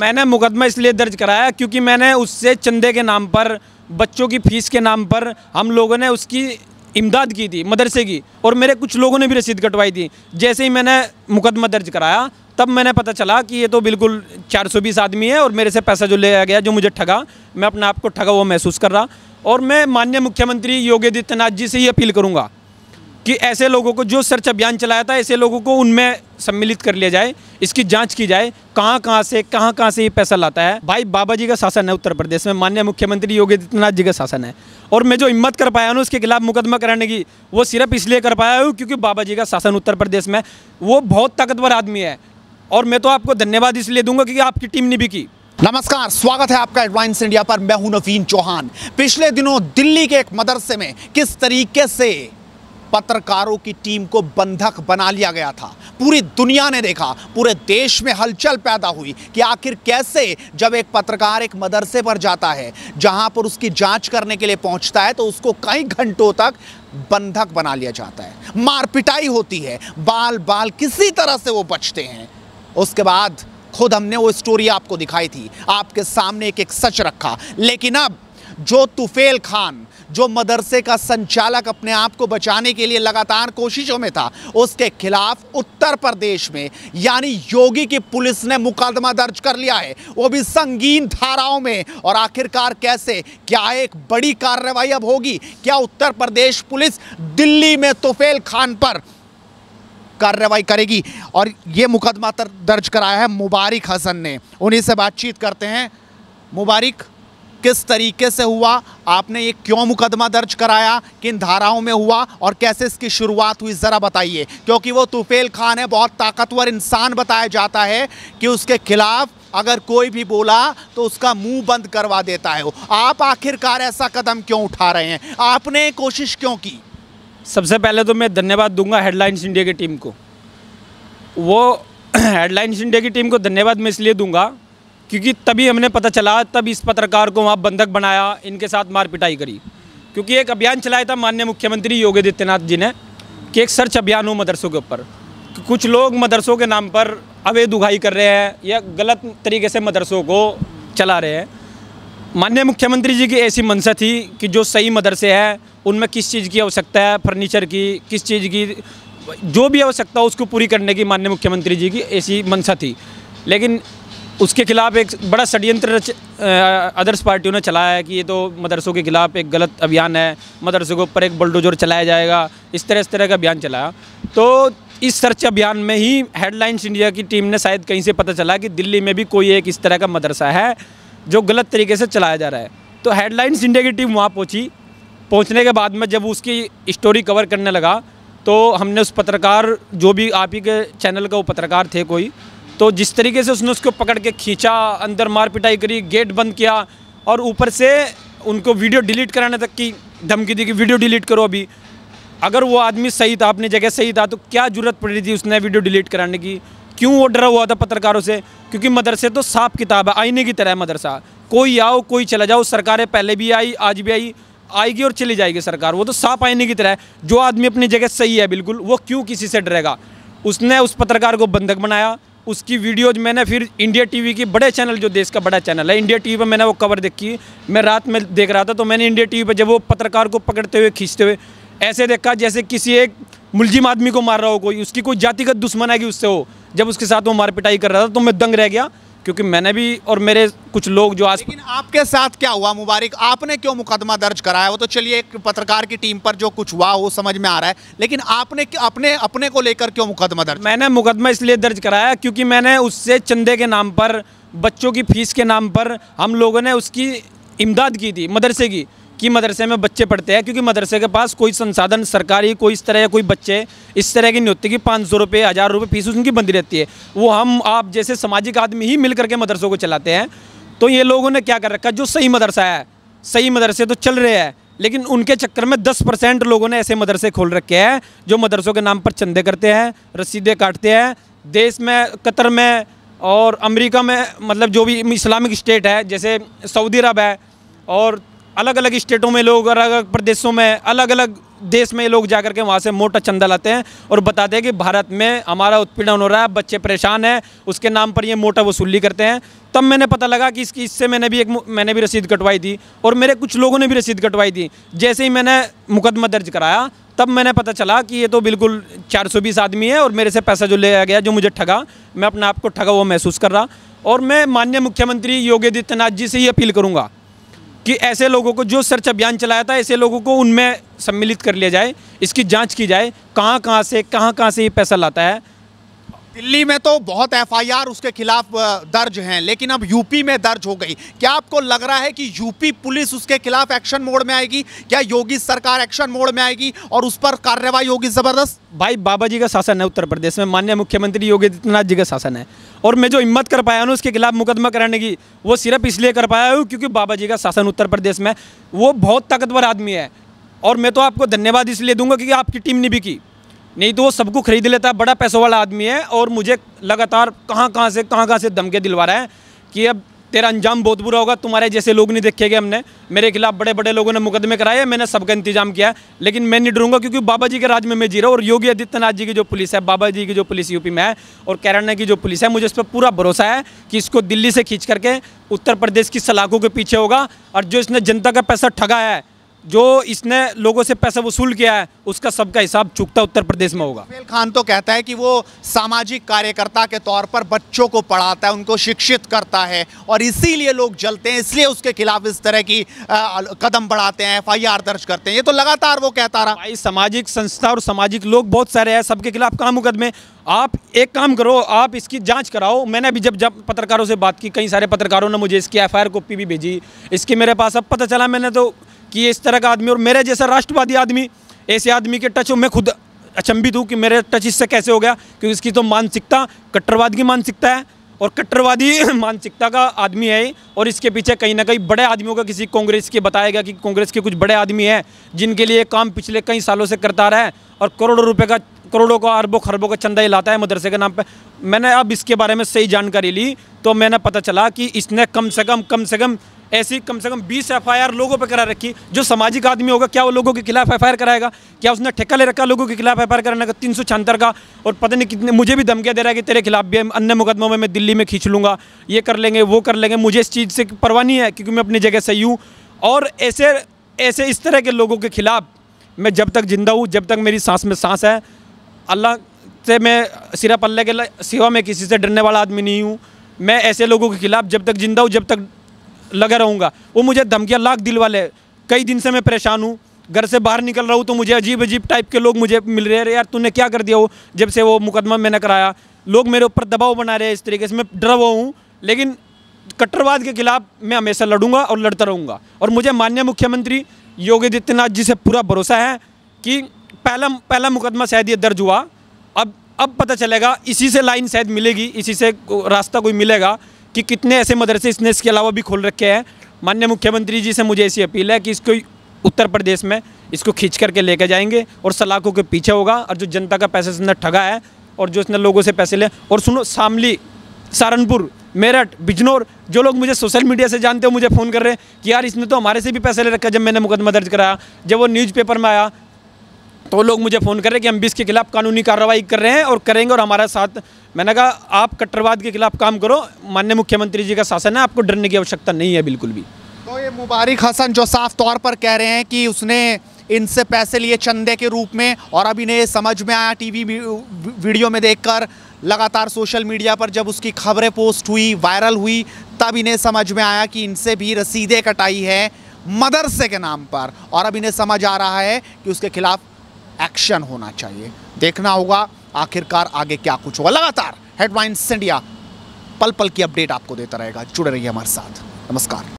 मैंने मुकदमा इसलिए दर्ज कराया क्योंकि मैंने उससे चंदे के नाम पर बच्चों की फीस के नाम पर हम लोगों ने उसकी इमदाद की थी मदरसे की और मेरे कुछ लोगों ने भी रसीद कटवाई थी जैसे ही मैंने मुकदमा दर्ज कराया तब मैंने पता चला कि ये तो बिल्कुल 420 आदमी है और मेरे से पैसा जो लिया गया जो मुझे ठगा मैं अपने आप को ठगा हुआ महसूस कर रहा और मैं माननीय मुख्यमंत्री योगी आदित्यनाथ जी से ये अपील करूँगा कि ऐसे लोगों को जो सर्च अभियान चलाया था ऐसे लोगों को उनमें सम्मिलित कर लिया जाए इसकी जांच की जाए कहाँ कहाँ से कहाँ कहाँ से ये पैसा लाता है भाई बाबा जी का शासन है उत्तर प्रदेश में माननीय मुख्यमंत्री योगी आदित्यनाथ जी का शासन है और मैं जो हिम्मत कर पाया हूँ उसके खिलाफ मुकदमा कराने की वो सिर्फ इसलिए कर पाया हूँ क्योंकि बाबा जी का शासन उत्तर प्रदेश में वो बहुत ताकतवर आदमी है और मैं तो आपको धन्यवाद इसलिए दूंगा क्योंकि आपकी टीम ने भी की नमस्कार स्वागत है आपका एडवाइंस इंडिया पर मैं हूं नवीन चौहान पिछले दिनों दिल्ली के एक मदरसे में किस तरीके से पत्रकारों की टीम को बंधक बना लिया गया था पूरी दुनिया ने देखा पूरे देश में हलचल पैदा हुई कि आखिर कैसे जब एक पत्रकार एक मदरसे पर जाता है जहां पर उसकी जांच करने के लिए पहुंचता है तो उसको कई घंटों तक बंधक बना लिया जाता है मारपिटाई होती है बाल बाल किसी तरह से वो बचते हैं उसके बाद खुद हमने वो स्टोरी आपको दिखाई थी आपके सामने एक एक सच रखा लेकिन अब जो तुफेल खान जो मदरसे का संचालक अपने आप को बचाने के लिए लगातार कोशिशों में था उसके खिलाफ उत्तर प्रदेश में यानी योगी की पुलिस ने मुकदमा दर्ज कर लिया है वो भी संगीन धाराओं में और आखिरकार कैसे क्या एक बड़ी कार्रवाई अब होगी क्या उत्तर प्रदेश पुलिस दिल्ली में तोफेल खान पर कार्रवाई करेगी और ये मुकदमा दर्ज कराया है मुबारक हसन ने उन्हीं से बातचीत करते हैं मुबारक किस तरीके से हुआ आपने ये क्यों मुकदमा दर्ज कराया किन धाराओं में हुआ और कैसे इसकी शुरुआत हुई ज़रा बताइए क्योंकि वो तुफेल खान है बहुत ताकतवर इंसान बताया जाता है कि उसके खिलाफ अगर कोई भी बोला तो उसका मुंह बंद करवा देता है आप आखिरकार ऐसा कदम क्यों उठा रहे हैं आपने कोशिश क्यों की सबसे पहले तो मैं धन्यवाद दूंगा हेडलाइंस इंडिया की टीम को वो हेडलाइंस इंडिया की टीम को धन्यवाद मैं इसलिए दूंगा क्योंकि तभी हमने पता चला तब इस पत्रकार को वहाँ बंधक बनाया इनके साथ मार पिटाई करी क्योंकि एक अभियान चलाया था माननीय मुख्यमंत्री योगी आदित्यनाथ जी ने कि एक सर्च अभियान हो मदरसों के ऊपर कुछ लोग मदरसों के नाम पर अवैध दुखाई कर रहे हैं या गलत तरीके से मदरसों को चला रहे हैं माननीय मुख्यमंत्री जी की ऐसी मंशा थी कि जो सही मदरसे हैं उनमें किस चीज़ की आवश्यकता है फर्नीचर की किस चीज़ की जो भी आवश्यकता हो उसको पूरी करने की माननीय मुख्यमंत्री जी की ऐसी मंशा थी लेकिन उसके खिलाफ एक बड़ा षड्यंत्र अदर्स पार्टियों ने चलाया है कि ये तो मदरसों के खिलाफ एक गलत अभियान है मदरसों के ऊपर एक बुलडोजर चलाया जाएगा इस तरह इस तरह का अभियान चलाया तो इस सर्च अभियान में ही हेडलाइंस इंडिया की टीम ने शायद कहीं से पता चला कि दिल्ली में भी कोई एक इस तरह का मदरसा है जो गलत तरीके से चलाया जा रहा है तो हेडलाइंस इंडिया की टीम वहाँ पहुँची पहुँचने के बाद में जब उसकी स्टोरी कवर करने लगा तो हमने उस पत्रकार जो भी आप ही के चैनल का वो पत्रकार थे कोई तो जिस तरीके से उसने उसको पकड़ के खींचा अंदर मार पिटाई करी गेट बंद किया और ऊपर से उनको वीडियो डिलीट कराने तक की धमकी दी कि वीडियो डिलीट करो अभी अगर वो आदमी सही था अपनी जगह सही था तो क्या जरूरत पड़ रही थी उसने वीडियो डिलीट कराने की क्यों वो डरा हुआ था पत्रकारों से क्योंकि मदरसे तो साफ किताब है आईने की तरह है मदरसा कोई आओ कोई चला जाओ सरकारें पहले भी आई आज भी आई आएगी और चली जाएगी सरकार वो तो साफ आईने की तरह है जो आदमी अपनी जगह सही है बिल्कुल वो क्यों किसी से डरेगा उसने उस पत्रकार को बंधक बनाया उसकी वीडियोज मैंने फिर इंडिया टीवी की बड़े चैनल जो देश का बड़ा चैनल है इंडिया टीवी पर मैंने वो कवर देखी मैं रात में देख रहा था तो मैंने इंडिया टीवी पर जब वो पत्रकार को पकड़ते हुए खींचते हुए ऐसे देखा जैसे किसी एक मुलजिम आदमी को मार रहा हो कोई उसकी कोई जातिगत दुश्मन है कि उससे हो जब उसके साथ वो मारपिटाई कर रहा था तो मैं दंग रह गया क्योंकि मैंने भी और मेरे कुछ लोग जो आज लेकिन आपके साथ क्या हुआ मुबारक आपने क्यों मुकदमा दर्ज कराया वो तो चलिए एक पत्रकार की टीम पर जो कुछ हुआ वो समझ में आ रहा है लेकिन आपने अपने अपने को लेकर क्यों मुकदमा दर्ज मैंने मुकदमा इसलिए दर्ज कराया क्योंकि मैंने उससे चंदे के नाम पर बच्चों की फीस के नाम पर हम लोगों ने उसकी इमदाद की थी मदरसे की कि मदरसे में बच्चे पढ़ते हैं क्योंकि मदरसे के पास कोई संसाधन सरकारी कोई इस तरह या कोई बच्चे इस तरह की नहीं होती कि पाँच सौ रुपये हज़ार रुपये फीस उनकी बंदी रहती है वो हम आप जैसे सामाजिक आदमी ही मिल करके मदरसों को चलाते हैं तो ये लोगों ने क्या कर रखा जो सही मदरसा है सही मदरसे तो चल रहे हैं लेकिन उनके चक्कर में दस परसेंट लोगों ने ऐसे मदरसे खोल रखे हैं जो मदरसों के नाम पर चंदे करते हैं रसीदे काटते हैं देश में कतर में और अमेरिका में मतलब जो भी इस्लामिक स्टेट है जैसे सऊदी अरब है और अलग अलग स्टेटों में लोग अलग अलग प्रदेशों में अलग अलग देश में लोग जाकर के वहाँ से मोटा चंदा लाते हैं और बताते हैं कि भारत में हमारा उत्पीड़न हो रहा है बच्चे परेशान हैं उसके नाम पर ये मोटा वसूली करते हैं तब मैंने पता लगा कि इसकी इससे मैंने भी एक मैंने भी रसीद कटवाई थी और मेरे कुछ लोगों ने भी रसीद कटवाई थी जैसे ही मैंने मुकदमा दर्ज कराया तब मैंने पता चला कि ये तो बिल्कुल चार आदमी है और मेरे से पैसा जो लिया गया जो मुझे ठगा मैं अपने आप को ठगा हुआ महसूस कर रहा और मैं माननीय मुख्यमंत्री योगी आदित्यनाथ जी से ही अपील करूँगा कि ऐसे लोगों को जो सर्च अभियान चलाया था ऐसे लोगों को उनमें सम्मिलित कर लिया जाए इसकी जांच की जाए कहाँ कहाँ से कहाँ कहाँ से ये पैसा लाता है दिल्ली में तो बहुत एफआईआर उसके खिलाफ दर्ज हैं लेकिन अब यूपी में दर्ज हो गई क्या आपको लग रहा है कि यूपी पुलिस उसके खिलाफ एक्शन मोड में आएगी क्या योगी सरकार एक्शन मोड में आएगी और उस पर कार्रवाई होगी ज़बरदस्त भाई बाबा जी का शासन है उत्तर प्रदेश में माननीय मुख्यमंत्री योगी आदित्यनाथ जी का शासन है और मैं जो हिम्मत कर पाया हूँ उसके खिलाफ मुकदमा कराने की वो सिर्फ इसलिए कर पाया हूँ क्योंकि बाबा जी का शासन उत्तर प्रदेश में वो बहुत ताकतवर आदमी है और मैं तो आपको धन्यवाद इसलिए दूंगा क्योंकि आपकी टीम ने भी की नहीं तो वो सबको खरीद लेता है बड़ा पैसों वाला आदमी है और मुझे लगातार कहाँ कहाँ से कहाँ कहाँ से धमके दिलवा रहा है कि अब तेरा अंजाम बहुत बुरा होगा तुम्हारे जैसे लोग नहीं देखे गए हमने मेरे खिलाफ़ बड़े बड़े लोगों ने मुकदमे कराए मैंने सबका इंतजाम किया लेकिन मैं नहीं डरूंगा क्योंकि बाबा जी के राज में मैं जी रहा हूँ और योगी आदित्यनाथ जी की जो पुलिस है बाबा जी की जो पुलिस यूपी में है और केरला की जो पुलिस है मुझे इस पर पूरा भरोसा है कि इसको दिल्ली से खींच करके उत्तर प्रदेश की सलाखों के पीछे होगा और जो इसने जनता का पैसा ठगा है जो इसने लोगों से पैसा वसूल किया है उसका सबका हिसाब चुकता उत्तर प्रदेश में होगा खान तो कहता है कि वो सामाजिक कार्यकर्ता के तौर पर बच्चों को पढ़ाता है उनको शिक्षित करता है और इसीलिए लोग जलते हैं इसलिए उसके खिलाफ इस तरह की आ, कदम बढ़ाते हैं एफ दर्ज करते हैं ये तो लगातार वो कहता रहा भाई सामाजिक संस्था और सामाजिक लोग बहुत सारे हैं सबके खिलाफ काम मुकदमे आप एक काम करो आप इसकी जांच कराओ मैंने अभी जब जब पत्रकारों से बात की कई सारे पत्रकारों ने मुझे इसकी एफ आई कॉपी भी भेजी इसकी मेरे पास अब पता चला मैंने तो कि इस तरह का आदमी और मेरे जैसा राष्ट्रवादी आदमी ऐसे आदमी के टच मैं खुद अचंभित हूँ कि मेरे टच इससे कैसे हो गया क्योंकि इसकी तो मानसिकता कट्टरवाद की मानसिकता है और कट्टरवादी मानसिकता का आदमी है और इसके पीछे कहीं ना कहीं बड़े आदमियों का किसी कांग्रेस के बताया गया कि कांग्रेस के कुछ बड़े आदमी हैं जिनके लिए काम पिछले कई सालों से करता रहा है और करोड़ों रुपए का करोड़ों का अरबों खरबों का चंदा ही लाता है मदरसे के नाम पर मैंने अब इसके बारे में सही जानकारी ली तो मैंने पता चला कि इसने कम से कम कम से कम ऐसी कम से कम 20 एफआईआर लोगों पर करा रखी जो सामाजिक आदमी होगा क्या वो लोगों के खिलाफ एफ कराएगा क्या उसने ठेका ले रखा लोगों के खिलाफ एफ कराने का तीन का और पता नहीं कितने मुझे भी धमकियाँ दे रहा है कि तेरे खिलाफ भी अन्य मुकदमों में मैं दिल्ली में खींच लूँगा ये कर लेंगे वो कर लेंगे मुझे इस चीज़ से परवाह नहीं है क्योंकि मैं अपनी जगह सही हूँ और ऐसे ऐसे इस तरह के लोगों के खिलाफ मैं जब तक ज़िंदा हूँ जब तक मेरी सांस में सांस है अल्लाह से मैं सिरा पल्ले के सिवा मैं किसी से डरने वाला आदमी नहीं हूँ मैं ऐसे लोगों के खिलाफ जब तक ज़िंदा हूँ जब तक लगा रहूँगा वो मुझे धमकियाँ लाख दिल वाले कई दिन से मैं परेशान हूँ घर से बाहर निकल रहा हूँ तो मुझे अजीब अजीब टाइप के लोग मुझे मिल रहे हैं यार तूने क्या कर दिया वो जब से वो मुकदमा मैंने कराया लोग मेरे ऊपर दबाव बना रहे हैं इस तरीके से मैं डर हुआ हूँ लेकिन कट्टरवाद के खिलाफ मैं हमेशा लड़ूंगा और लड़ता रहूँगा और मुझे माननीय मुख्यमंत्री योगी आदित्यनाथ जी से पूरा भरोसा है कि पहला पहला मुकदमा शायद ये दर्ज हुआ अब अब पता चलेगा इसी से लाइन शायद मिलेगी इसी से रास्ता कोई मिलेगा कि कितने ऐसे मदरसे इसने इसके अलावा भी खोल रखे हैं माननीय मुख्यमंत्री जी से मुझे ऐसी अपील है कि इसको उत्तर प्रदेश में इसको खींच करके लेके जाएंगे और सलाखों के पीछे होगा और जो जनता का पैसे इसने ठगा है और जो इसने लोगों से पैसे ले और सुनो शामली सहारनपुर मेरठ बिजनौर जो लोग मुझे सोशल मीडिया से जानते हो मुझे फ़ोन कर रहे हैं कि यार इसने तो हमारे से भी पैसे ले रखा जब मैंने मुकदमा दर्ज कराया जब वो न्यूज़पेपर में आया तो लोग मुझे फ़ोन कर रहे हैं कि हम भी इसके खिलाफ़ कानूनी कार्रवाई कर रहे हैं और करेंगे और हमारा साथ मैंने कहा आप कट्टरवाद के खिलाफ काम करो माननीय मुख्यमंत्री जी का शासन है आपको डरने की आवश्यकता नहीं है बिल्कुल भी तो ये मुबारक हसन जो साफ तौर पर कह रहे हैं कि उसने इनसे पैसे लिए चंदे के रूप में और अब इन्हें समझ में आया टीवी वीडियो में देखकर लगातार सोशल मीडिया पर जब उसकी खबरें पोस्ट हुई वायरल हुई तब इन्हें समझ में आया कि इनसे भी रसीदें कटाई है मदरसे के नाम पर और अब इन्हें समझ आ रहा है कि उसके खिलाफ एक्शन होना चाहिए देखना होगा आखिरकार आगे क्या कुछ होगा लगातार हेडलाइंस इंडिया पल पल की अपडेट आपको देता रहेगा जुड़े रहिए हमारे साथ नमस्कार